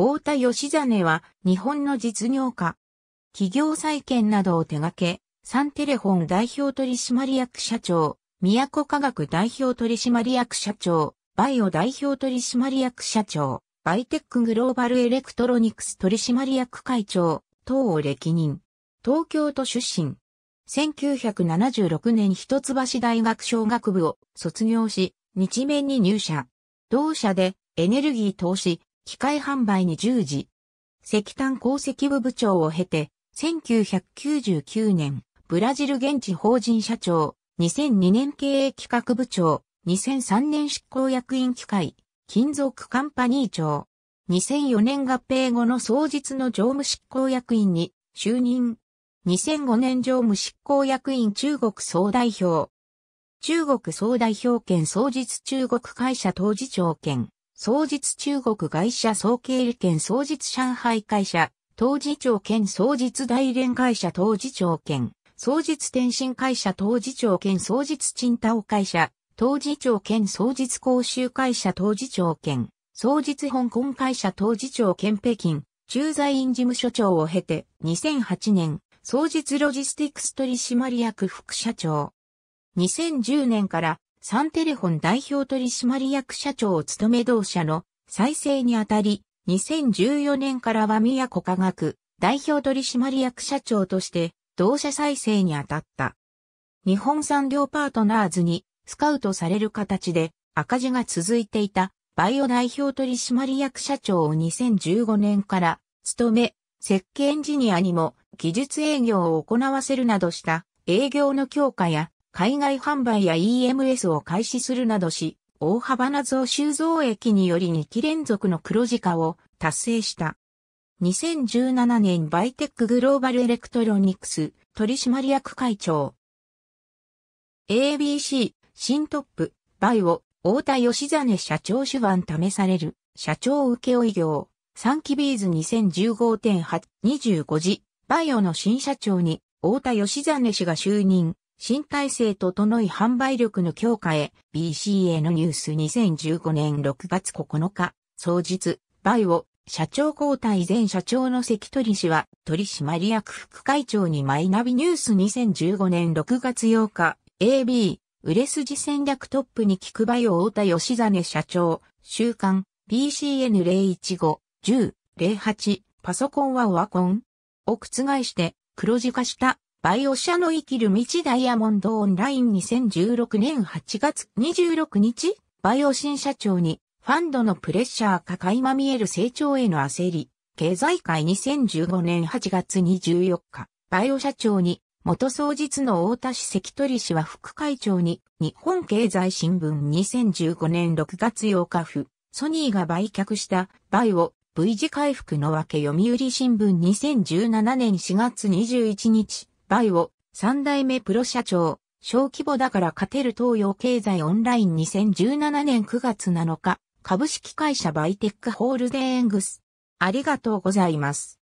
大田義真は日本の実業家。企業再建などを手掛け、サンテレフォン代表取締役社長、宮古科学代表取締役社長、バイオ代表取締役社長、バイテックグローバルエレクトロニクス取締役会長、等を歴任。東京都出身。1976年一橋大学商学部を卒業し、日面に入社。同社でエネルギー投資、機械販売に従事。石炭鉱石部部長を経て、1999年、ブラジル現地法人社長、2002年経営企画部長、2003年執行役員機械、金属カンパニー長、2004年合併後の創日の常務執行役員に就任。2005年常務執行役員中国総代表。中国総代表兼創日中国会社当事長兼創日中国外社総経理兼創日上海会社、当事長兼創日大連会社当事長兼、創日天津会社当事長兼創日チン会社、当事長兼創日講習会社当事長兼、創日香港会社当事長兼北京、駐在院事務所長を経て、2008年、創日ロジスティックス取締役副社長。2010年からサンテレホン代表取締役社長を務め同社の再生にあたり、2014年からは宮古科学代表取締役社長として同社再生にあたった。日本産業パートナーズにスカウトされる形で赤字が続いていたバイオ代表取締役社長を2015年から務め、設計エンジニアにも技術営業を行わせるなどした営業の強化や海外販売や EMS を開始するなどし、大幅な増収増益により2期連続の黒字化を達成した。2017年バイテックグローバルエレクトロニクス取締役会長。ABC 新トップバイオ太田義真社長手腕試される社長請負業3期ビーズ2015.825時バイオの新社長に太田義真氏が就任。新体制整い販売力の強化へ BCA のニュース2015年6月9日、総日、バイオ、社長交代前社長の関取氏は取締役副会長にマイナビニュース2015年6月8日、AB、売れ筋戦略トップに聞くバイオ太田吉真社長、週刊、BCN015、10、08、パソコンはオワコンを覆して黒字化したバイオ社の生きる道ダイヤモンドオンライン2016年8月26日、バイオ新社長にファンドのプレッシャーか垣ま見える成長への焦り、経済界2015年8月24日、バイオ社長に元創実の大田市関取氏は副会長に日本経済新聞2015年6月8日府、ソニーが売却したバイオ V 字回復のわけ読売新聞2017年4月21日、バイオ、三代目プロ社長、小規模だから勝てる東洋経済オンライン2017年9月7日、株式会社バイテックホールデーングス。ありがとうございます。